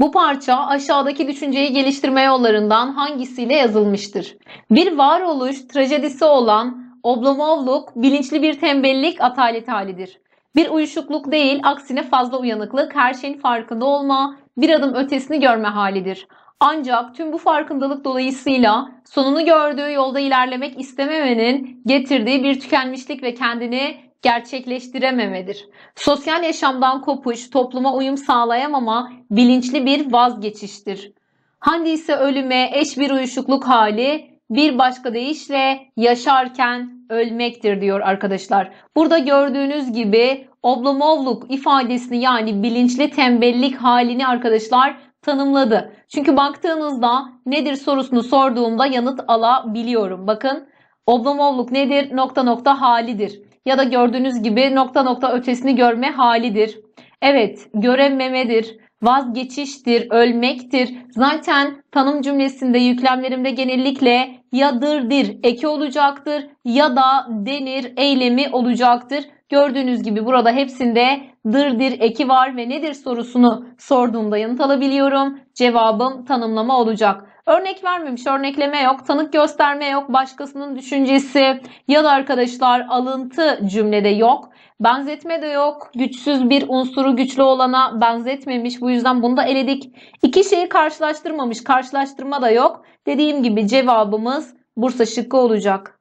Bu parça aşağıdaki düşünceyi geliştirme yollarından hangisiyle yazılmıştır? Bir varoluş trajedisi olan oblomovluk bilinçli bir tembellik atalet halidir. Bir uyuşukluk değil, aksine fazla uyanıklık, her şeyin farkında olma, bir adım ötesini görme halidir. Ancak tüm bu farkındalık dolayısıyla sonunu gördüğü yolda ilerlemek istememenin getirdiği bir tükenmişlik ve kendini gerçekleştirememedir. Sosyal yaşamdan kopuş, topluma uyum sağlayamama bilinçli bir vazgeçiştir. Handi ise ölüme eş bir uyuşukluk hali, bir başka deyişle yaşarken ölmektir diyor arkadaşlar. Burada gördüğünüz gibi oblomovluk ifadesini yani bilinçli tembellik halini arkadaşlar tanımladı. Çünkü baktığınızda nedir sorusunu sorduğumda yanıt alabiliyorum. Bakın oblomovluk nedir? Nokta nokta halidir ya da gördüğünüz gibi nokta nokta ötesini görme halidir. Evet, görememedir, vazgeçiştir, ölmektir. Zaten tanım cümlesinde yüklemlerimde genellikle yadır-dir eki olacaktır ya da denir eylemi olacaktır. Gördüğünüz gibi burada hepsinde dırdir eki var ve nedir sorusunu sorduğumda yanıt alabiliyorum. Cevabım tanımlama olacak. Örnek vermemiş, örnekleme yok, tanık gösterme yok, başkasının düşüncesi ya da arkadaşlar alıntı cümlede yok. Benzetme de yok. Güçsüz bir unsuru güçlü olana benzetmemiş. Bu yüzden bunu da eledik. İki şeyi karşılaştırmamış. Karşılaştırma da yok. Dediğim gibi cevabımız Bursa şıkkı olacak.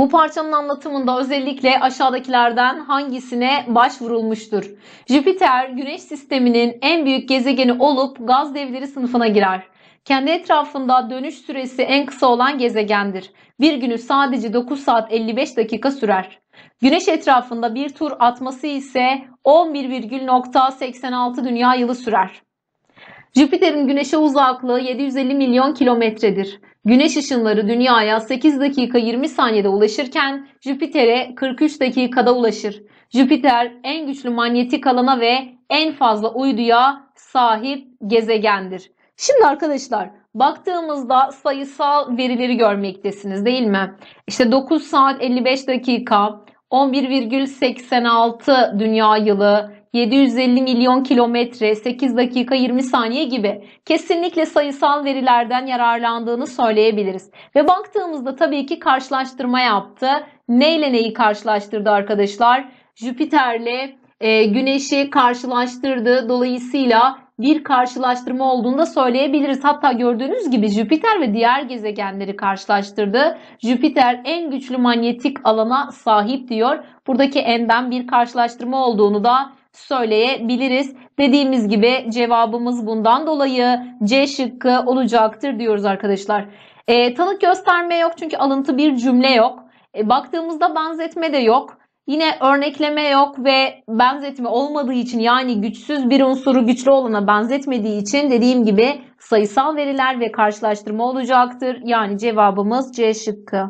Bu parçanın anlatımında özellikle aşağıdakilerden hangisine başvurulmuştur? Jüpiter, Güneş sisteminin en büyük gezegeni olup gaz devleri sınıfına girer. Kendi etrafında dönüş süresi en kısa olan gezegendir. Bir günü sadece 9 saat 55 dakika sürer. Güneş etrafında bir tur atması ise 11,86 dünya yılı sürer. Jüpiter'in Güneş'e uzaklığı 750 milyon kilometredir. Güneş ışınları Dünya'ya 8 dakika 20 saniyede ulaşırken Jüpiter'e 43 dakikada ulaşır. Jüpiter en güçlü manyetik alana ve en fazla uyduya sahip gezegendir. Şimdi arkadaşlar baktığımızda sayısal verileri görmektesiniz değil mi? İşte 9 saat 55 dakika, 11,86 dünya yılı, 750 milyon kilometre, 8 dakika 20 saniye gibi kesinlikle sayısal verilerden yararlandığını söyleyebiliriz. Ve baktığımızda tabii ki karşılaştırma yaptı. Neyle neyi karşılaştırdı arkadaşlar? Jüpiter'le e, Güneş'i karşılaştırdı. Dolayısıyla bir karşılaştırma olduğunu da söyleyebiliriz. Hatta gördüğünüz gibi Jüpiter ve diğer gezegenleri karşılaştırdı. Jüpiter en güçlü manyetik alana sahip diyor. Buradaki enden bir karşılaştırma olduğunu da söyleyebiliriz. Dediğimiz gibi cevabımız bundan dolayı C şıkkı olacaktır diyoruz arkadaşlar. E, tanık gösterme yok çünkü alıntı bir cümle yok. E, baktığımızda benzetme de yok. Yine örnekleme yok ve benzetme olmadığı için yani güçsüz bir unsuru güçlü olana benzetmediği için dediğim gibi sayısal veriler ve karşılaştırma olacaktır. Yani cevabımız C şıkkı.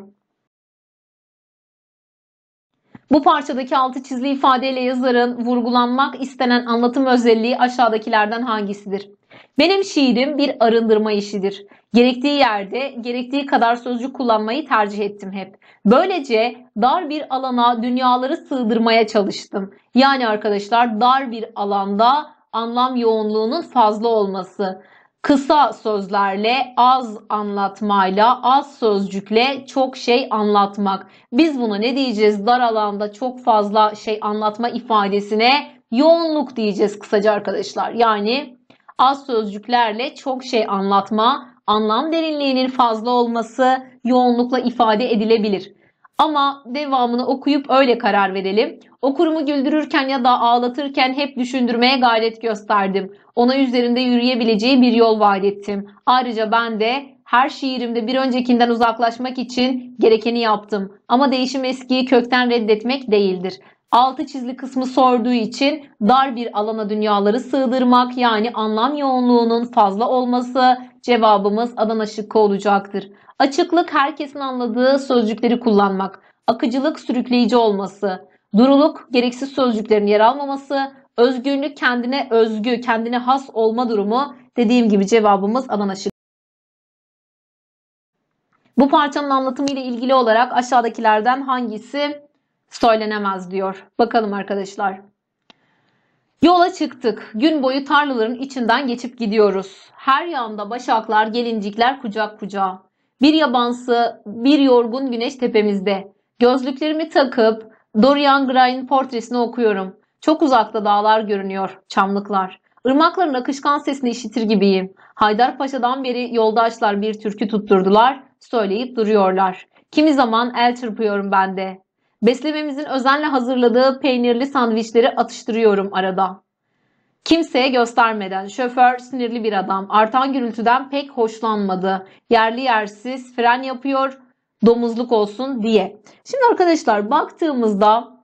Bu parçadaki altı çizili ifadeyle yazarın vurgulanmak istenen anlatım özelliği aşağıdakilerden hangisidir? Benim şiirim bir arındırma işidir. Gerektiği yerde gerektiği kadar sözcük kullanmayı tercih ettim hep. Böylece dar bir alana dünyaları sığdırmaya çalıştım. Yani arkadaşlar dar bir alanda anlam yoğunluğunun fazla olması kısa sözlerle, az anlatmayla, az sözcükle çok şey anlatmak. Biz buna ne diyeceğiz? Dar alanda çok fazla şey anlatma ifadesine yoğunluk diyeceğiz kısaca arkadaşlar. Yani az sözcüklerle çok şey anlatma, anlam derinliğinin fazla olması yoğunlukla ifade edilebilir. Ama devamını okuyup öyle karar verelim. Okurumu güldürürken ya da ağlatırken hep düşündürmeye gayret gösterdim. Ona üzerinde yürüyebileceği bir yol vaat ettim. Ayrıca ben de her şiirimde bir öncekinden uzaklaşmak için gerekeni yaptım. Ama değişim eskiyi kökten reddetmek değildir. Altı çizli kısmı sorduğu için dar bir alana dünyaları sığdırmak yani anlam yoğunluğunun fazla olması cevabımız Adana şıkkı olacaktır. Açıklık herkesin anladığı sözcükleri kullanmak, akıcılık sürükleyici olması, duruluk gereksiz sözcüklerin yer almaması, özgürlük kendine özgü, kendine has olma durumu dediğim gibi cevabımız Adana şıkkı. Bu parçanın anlatımı ile ilgili olarak aşağıdakilerden hangisi söylenemez diyor. Bakalım arkadaşlar. Yola çıktık. Gün boyu tarlaların içinden geçip gidiyoruz. Her yanda başaklar, gelincikler kucak kucağa. Bir yabansı, bir yorgun güneş tepemizde. Gözlüklerimi takıp Dorian Gray'in portresini okuyorum. Çok uzakta dağlar görünüyor, çamlıklar. Irmakların akışkan sesini işitir gibiyim. Haydar Paşa'dan beri yoldaşlar bir türkü tutturdular, söyleyip duruyorlar. Kimi zaman el çırpıyorum ben de. Beslememizin özenle hazırladığı peynirli sandviçleri atıştırıyorum arada. Kimseye göstermeden şoför sinirli bir adam artan gürültüden pek hoşlanmadı. Yerli yersiz fren yapıyor domuzluk olsun diye. Şimdi arkadaşlar baktığımızda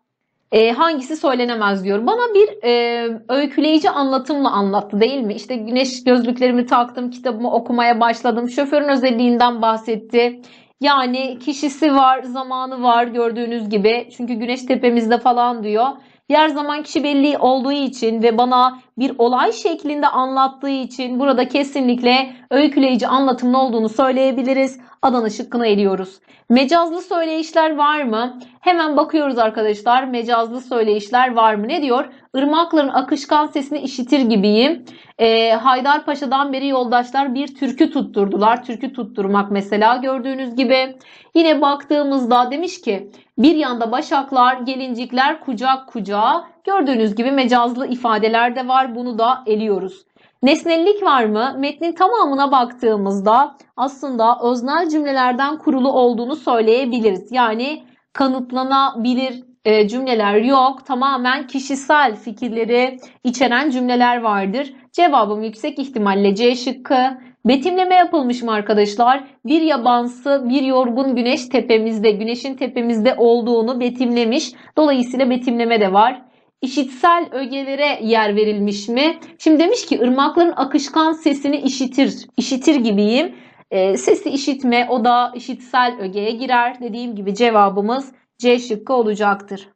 e, hangisi söylenemez diyor. Bana bir e, öyküleyici anlatımla anlattı değil mi? İşte güneş gözlüklerimi taktım, kitabımı okumaya başladım. Şoförün özelliğinden bahsetti. Yani kişisi var, zamanı var gördüğünüz gibi. Çünkü güneş tepemizde falan diyor. Yer zaman kişi belli olduğu için ve bana bir olay şeklinde anlattığı için burada kesinlikle öyküleyici anlatımın olduğunu söyleyebiliriz. Adana şıkkını eliyoruz. Mecazlı söyleyişler var mı? Hemen bakıyoruz arkadaşlar. Mecazlı söyleyişler var mı? Ne diyor? Irmakların akışkan sesini işitir gibiyim. E, ee, Paşa'dan beri yoldaşlar bir türkü tutturdular. Türkü tutturmak mesela gördüğünüz gibi. Yine baktığımızda demiş ki bir yanda başaklar, gelincikler kucak kucağa. Gördüğünüz gibi mecazlı ifadeler de var. Bunu da eliyoruz. Nesnellik var mı? Metnin tamamına baktığımızda aslında öznel cümlelerden kurulu olduğunu söyleyebiliriz. Yani kanıtlanabilir e, cümleler yok. Tamamen kişisel fikirleri içeren cümleler vardır. Cevabım yüksek ihtimalle C şıkkı. Betimleme yapılmış mı arkadaşlar? Bir yabansı, bir yorgun güneş tepemizde, güneşin tepemizde olduğunu betimlemiş. Dolayısıyla betimleme de var işitsel ögelere yer verilmiş mi? Şimdi demiş ki ırmakların akışkan sesini işitir, işitir gibiyim. E, sesi işitme o da işitsel ögeye girer. Dediğim gibi cevabımız C şıkkı olacaktır.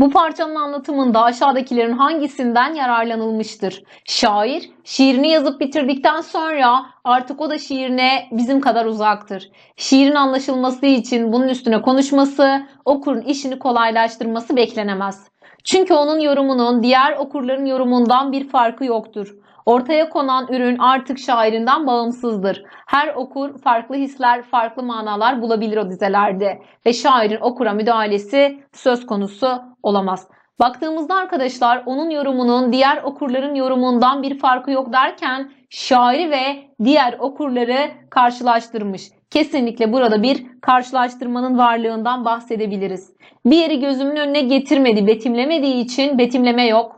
Bu parçanın anlatımında aşağıdakilerin hangisinden yararlanılmıştır? Şair şiirini yazıp bitirdikten sonra artık o da şiirine bizim kadar uzaktır. Şiirin anlaşılması için bunun üstüne konuşması, okurun işini kolaylaştırması beklenemez. Çünkü onun yorumunun diğer okurların yorumundan bir farkı yoktur. Ortaya konan ürün artık şairinden bağımsızdır. Her okur farklı hisler, farklı manalar bulabilir o dizelerde ve şairin okura müdahalesi söz konusu olamaz. Baktığımızda arkadaşlar onun yorumunun diğer okurların yorumundan bir farkı yok derken şairi ve diğer okurları karşılaştırmış. Kesinlikle burada bir karşılaştırmanın varlığından bahsedebiliriz. Bir yeri gözümün önüne getirmedi, betimlemediği için betimleme yok.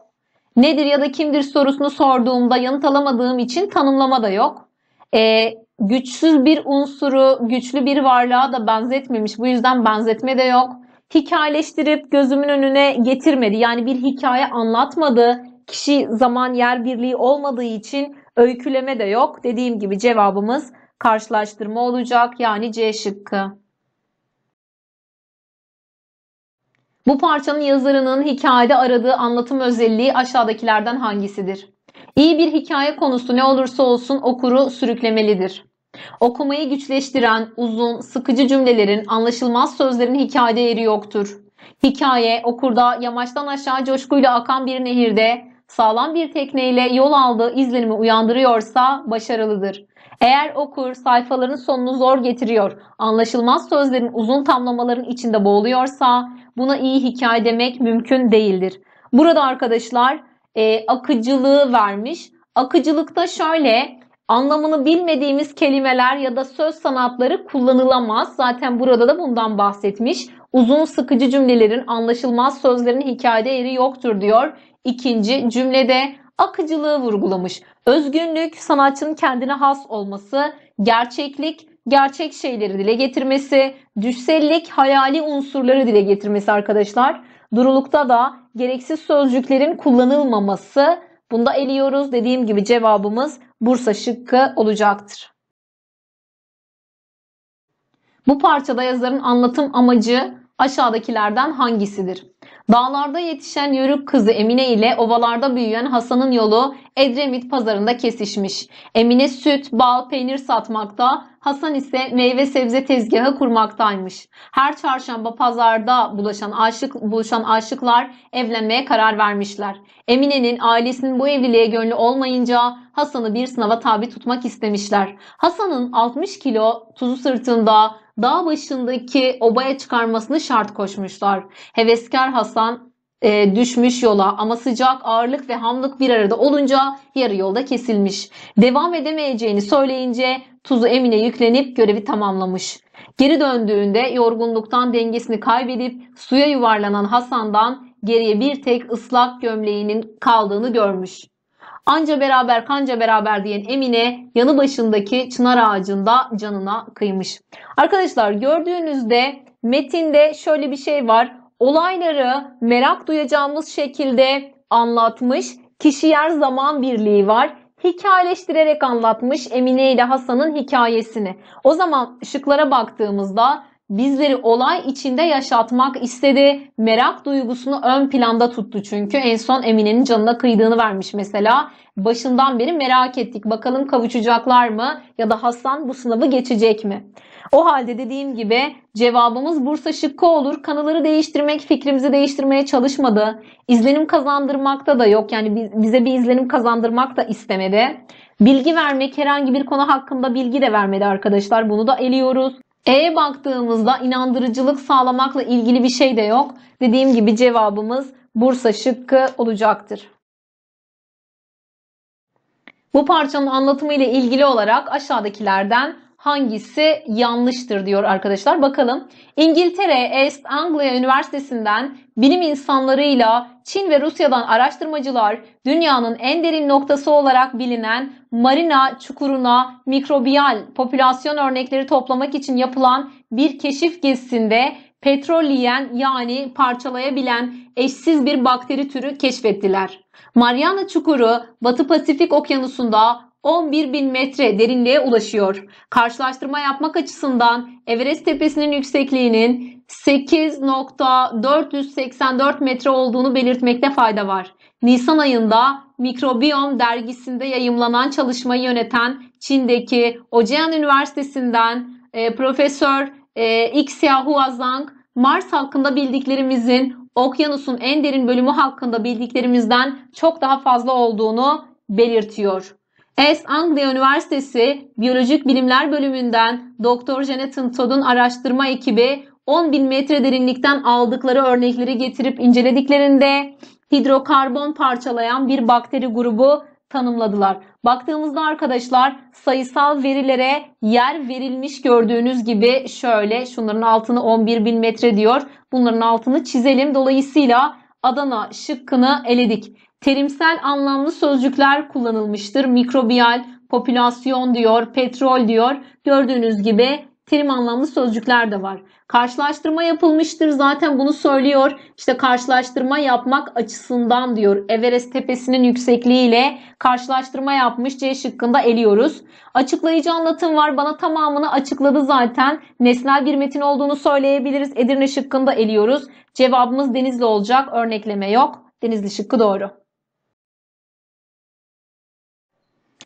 Nedir ya da kimdir sorusunu sorduğumda yanıt alamadığım için tanımlama da yok. Ee, güçsüz bir unsuru güçlü bir varlığa da benzetmemiş. Bu yüzden benzetme de yok. Hikayeleştirip gözümün önüne getirmedi. Yani bir hikaye anlatmadı. Kişi zaman yer birliği olmadığı için Öyküleme de yok. Dediğim gibi cevabımız karşılaştırma olacak. Yani C şıkkı. Bu parçanın yazarının hikayede aradığı anlatım özelliği aşağıdakilerden hangisidir? İyi bir hikaye konusu ne olursa olsun okuru sürüklemelidir. Okumayı güçleştiren uzun, sıkıcı cümlelerin, anlaşılmaz sözlerin hikayede yeri yoktur. Hikaye okurda yamaçtan aşağı coşkuyla akan bir nehirde sağlam bir tekneyle yol aldığı izlenimi uyandırıyorsa başarılıdır. Eğer okur sayfaların sonunu zor getiriyor, anlaşılmaz sözlerin uzun tamlamaların içinde boğuluyorsa buna iyi hikaye demek mümkün değildir. Burada arkadaşlar e, akıcılığı vermiş. Akıcılıkta şöyle anlamını bilmediğimiz kelimeler ya da söz sanatları kullanılamaz. Zaten burada da bundan bahsetmiş. Uzun sıkıcı cümlelerin, anlaşılmaz sözlerin hikayede yeri yoktur diyor ikinci cümlede akıcılığı vurgulamış. Özgünlük sanatçının kendine has olması, gerçeklik, gerçek şeyleri dile getirmesi, düşsellik, hayali unsurları dile getirmesi arkadaşlar. Durulukta da gereksiz sözcüklerin kullanılmaması. Bunda eliyoruz. Dediğim gibi cevabımız Bursa şıkkı olacaktır. Bu parçada yazarın anlatım amacı aşağıdakilerden hangisidir? Dağlarda yetişen Yörük kızı Emine ile ovalarda büyüyen Hasan'ın yolu Edremit pazarında kesişmiş. Emine süt, bal, peynir satmakta, Hasan ise meyve sebze tezgahı kurmaktaymış. Her çarşamba pazarda bulaşan aşık, buluşan aşıklar evlenmeye karar vermişler. Emine'nin ailesinin bu evliliğe gönlü olmayınca Hasan'ı bir sınava tabi tutmak istemişler. Hasan'ın 60 kilo tuzu sırtında dağ başındaki obaya çıkarmasını şart koşmuşlar. Heveskar Hasan e, düşmüş yola ama sıcak, ağırlık ve hamlık bir arada olunca yarı yolda kesilmiş. Devam edemeyeceğini söyleyince tuzu Emine yüklenip görevi tamamlamış. Geri döndüğünde yorgunluktan dengesini kaybedip suya yuvarlanan Hasan'dan geriye bir tek ıslak gömleğinin kaldığını görmüş. Anca beraber kanca beraber diyen Emine yanı başındaki çınar ağacında canına kıymış. Arkadaşlar gördüğünüzde metinde şöyle bir şey var olayları merak duyacağımız şekilde anlatmış. Kişi yer zaman birliği var. Hikayeleştirerek anlatmış Emine ile Hasan'ın hikayesini. O zaman şıklara baktığımızda bizleri olay içinde yaşatmak istedi. Merak duygusunu ön planda tuttu çünkü. En son Emine'nin canına kıydığını vermiş mesela. Başından beri merak ettik. Bakalım kavuşacaklar mı? Ya da Hasan bu sınavı geçecek mi? O halde dediğim gibi cevabımız Bursa şıkkı olur. Kanalları değiştirmek, fikrimizi değiştirmeye çalışmadı. İzlenim kazandırmakta da yok. Yani bize bir izlenim kazandırmak da istemedi. Bilgi vermek herhangi bir konu hakkında bilgi de vermedi arkadaşlar. Bunu da eliyoruz. E'ye baktığımızda inandırıcılık sağlamakla ilgili bir şey de yok. Dediğim gibi cevabımız Bursa şıkkı olacaktır. Bu parçanın anlatımı ile ilgili olarak aşağıdakilerden hangisi yanlıştır diyor arkadaşlar. Bakalım İngiltere East Anglia Üniversitesi'nden bilim insanlarıyla Çin ve Rusya'dan araştırmacılar dünyanın en derin noktası olarak bilinen Marina çukuruna mikrobiyal popülasyon örnekleri toplamak için yapılan bir keşif gezisinde petrol yiyen yani parçalayabilen eşsiz bir bakteri türü keşfettiler. Mariana Çukuru Batı Pasifik Okyanusu'nda 11 bin metre derinliğe ulaşıyor. Karşılaştırma yapmak açısından Everest Tepesi'nin yüksekliğinin 8.484 metre olduğunu belirtmekte fayda var. Nisan ayında Mikrobiyom dergisinde yayımlanan çalışmayı yöneten Çin'deki Ocean Üniversitesi'nden e, Profesör e, Xiahua Zhang, Mars hakkında bildiklerimizin okyanusun en derin bölümü hakkında bildiklerimizden çok daha fazla olduğunu belirtiyor. Es Anglia Üniversitesi Biyolojik Bilimler Bölümünden Dr. Jonathan Todd'un araştırma ekibi 10 bin metre derinlikten aldıkları örnekleri getirip incelediklerinde hidrokarbon parçalayan bir bakteri grubu tanımladılar. Baktığımızda arkadaşlar sayısal verilere yer verilmiş gördüğünüz gibi şöyle şunların altını 11 bin metre diyor. Bunların altını çizelim. Dolayısıyla Adana şıkkını eledik. Terimsel anlamlı sözcükler kullanılmıştır. Mikrobiyal, popülasyon diyor, petrol diyor. Gördüğünüz gibi terim anlamlı sözcükler de var. Karşılaştırma yapılmıştır zaten bunu söylüyor. İşte karşılaştırma yapmak açısından diyor. Everest tepesinin yüksekliğiyle karşılaştırma yapmış C şıkkında eliyoruz. Açıklayıcı anlatım var. Bana tamamını açıkladı zaten. Nesnel bir metin olduğunu söyleyebiliriz. Edirne şıkkında eliyoruz. Cevabımız Denizli olacak. Örnekleme yok. Denizli şıkkı doğru.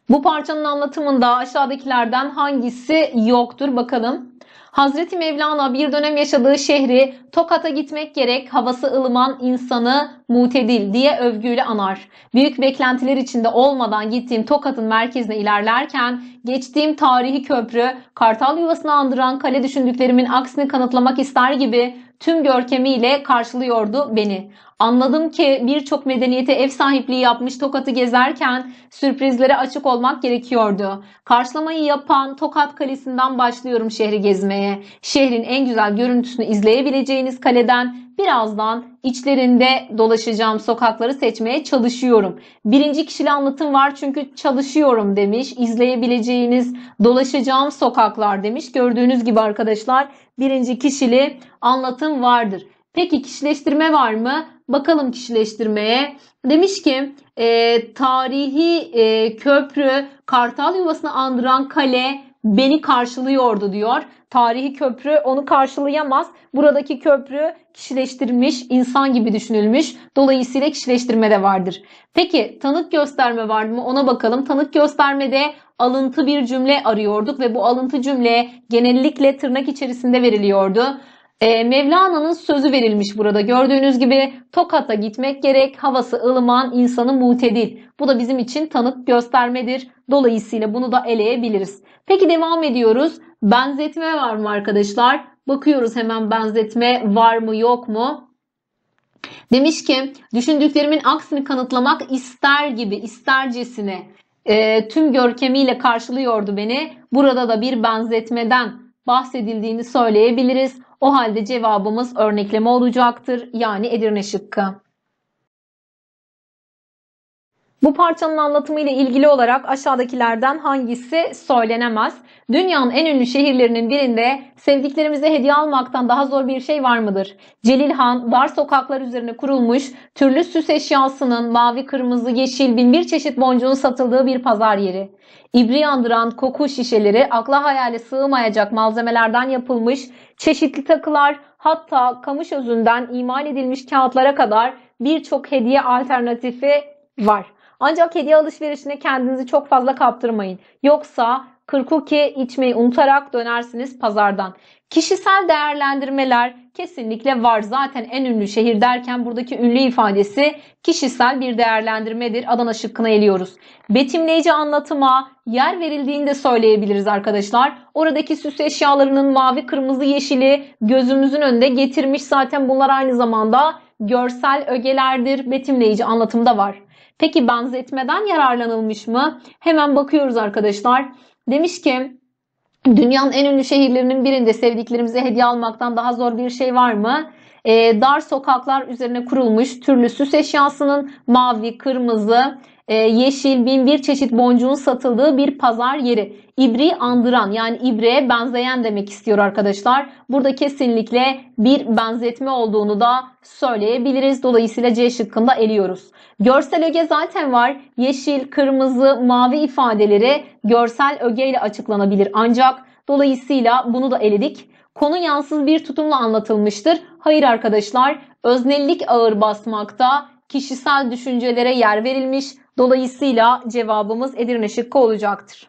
Bu parçanın anlatımında aşağıdakilerden hangisi yoktur bakalım. Hazreti Mevlana bir dönem yaşadığı şehri Tokat'a gitmek gerek havası ılıman insanı mutedil diye övgüyle anar. Büyük beklentiler içinde olmadan gittiğim Tokat'ın merkezine ilerlerken geçtiğim tarihi köprü kartal yuvasını andıran kale düşündüklerimin aksini kanıtlamak ister gibi tüm görkemiyle karşılıyordu beni. Anladım ki birçok medeniyete ev sahipliği yapmış Tokat'ı gezerken sürprizlere açık olmak gerekiyordu. Karşılamayı yapan Tokat Kalesi'nden başlıyorum şehri gezmeye. Şehrin en güzel görüntüsünü izleyebileceğiniz kaleden birazdan içlerinde dolaşacağım sokakları seçmeye çalışıyorum. Birinci kişili anlatım var çünkü çalışıyorum demiş. İzleyebileceğiniz dolaşacağım sokaklar demiş. Gördüğünüz gibi arkadaşlar birinci kişili anlatım vardır. Peki kişileştirme var mı? bakalım kişileştirmeye. Demiş ki e, tarihi e, köprü kartal yuvasını andıran kale beni karşılıyordu diyor. Tarihi köprü onu karşılayamaz. Buradaki köprü kişileştirilmiş, insan gibi düşünülmüş. Dolayısıyla kişileştirme de vardır. Peki tanık gösterme var mı? Ona bakalım. Tanık göstermede alıntı bir cümle arıyorduk ve bu alıntı cümle genellikle tırnak içerisinde veriliyordu. E, Mevlana'nın sözü verilmiş burada. Gördüğünüz gibi Tokat'a gitmek gerek. Havası ılıman, insanı mutedil. Bu da bizim için tanık göstermedir. Dolayısıyla bunu da eleyebiliriz. Peki devam ediyoruz. Benzetme var mı arkadaşlar? Bakıyoruz hemen benzetme var mı yok mu? Demiş ki düşündüklerimin aksini kanıtlamak ister gibi istercesine e, tüm görkemiyle karşılıyordu beni. Burada da bir benzetmeden bahsedildiğini söyleyebiliriz. O halde cevabımız örnekleme olacaktır. Yani Edirne şıkkı. Bu parçanın anlatımı ile ilgili olarak aşağıdakilerden hangisi söylenemez? Dünyanın en ünlü şehirlerinin birinde sevdiklerimize hediye almaktan daha zor bir şey var mıdır? Celil Han dar sokaklar üzerine kurulmuş türlü süs eşyasının mavi, kırmızı, yeşil bin bir çeşit boncuğun satıldığı bir pazar yeri. İbri yandıran koku şişeleri akla hayale sığmayacak malzemelerden yapılmış çeşitli takılar hatta kamış özünden imal edilmiş kağıtlara kadar birçok hediye alternatifi var. Ancak hediye alışverişine kendinizi çok fazla kaptırmayın. Yoksa kırkuki içmeyi unutarak dönersiniz pazardan. Kişisel değerlendirmeler kesinlikle var. Zaten en ünlü şehir derken buradaki ünlü ifadesi kişisel bir değerlendirmedir. Adana şıkkına eliyoruz. Betimleyici anlatıma yer verildiğini de söyleyebiliriz arkadaşlar. Oradaki süs eşyalarının mavi, kırmızı, yeşili gözümüzün önünde getirmiş. Zaten bunlar aynı zamanda görsel ögelerdir. Betimleyici anlatımda var. Peki benzetmeden yararlanılmış mı? Hemen bakıyoruz arkadaşlar. Demiş ki dünyanın en ünlü şehirlerinin birinde sevdiklerimize hediye almaktan daha zor bir şey var mı? Ee, dar sokaklar üzerine kurulmuş türlü süs eşyasının mavi, kırmızı, ee, yeşil bin bir çeşit boncuğun satıldığı bir pazar yeri. İbri andıran yani ibreye benzeyen demek istiyor arkadaşlar. Burada kesinlikle bir benzetme olduğunu da söyleyebiliriz. Dolayısıyla C şıkkında eliyoruz. Görsel öge zaten var. Yeşil, kırmızı, mavi ifadeleri görsel ögeyle açıklanabilir ancak dolayısıyla bunu da eledik. Konu yansız bir tutumla anlatılmıştır. Hayır arkadaşlar, öznellik ağır basmakta kişisel düşüncelere yer verilmiş, Dolayısıyla cevabımız Edirne şıkkı olacaktır.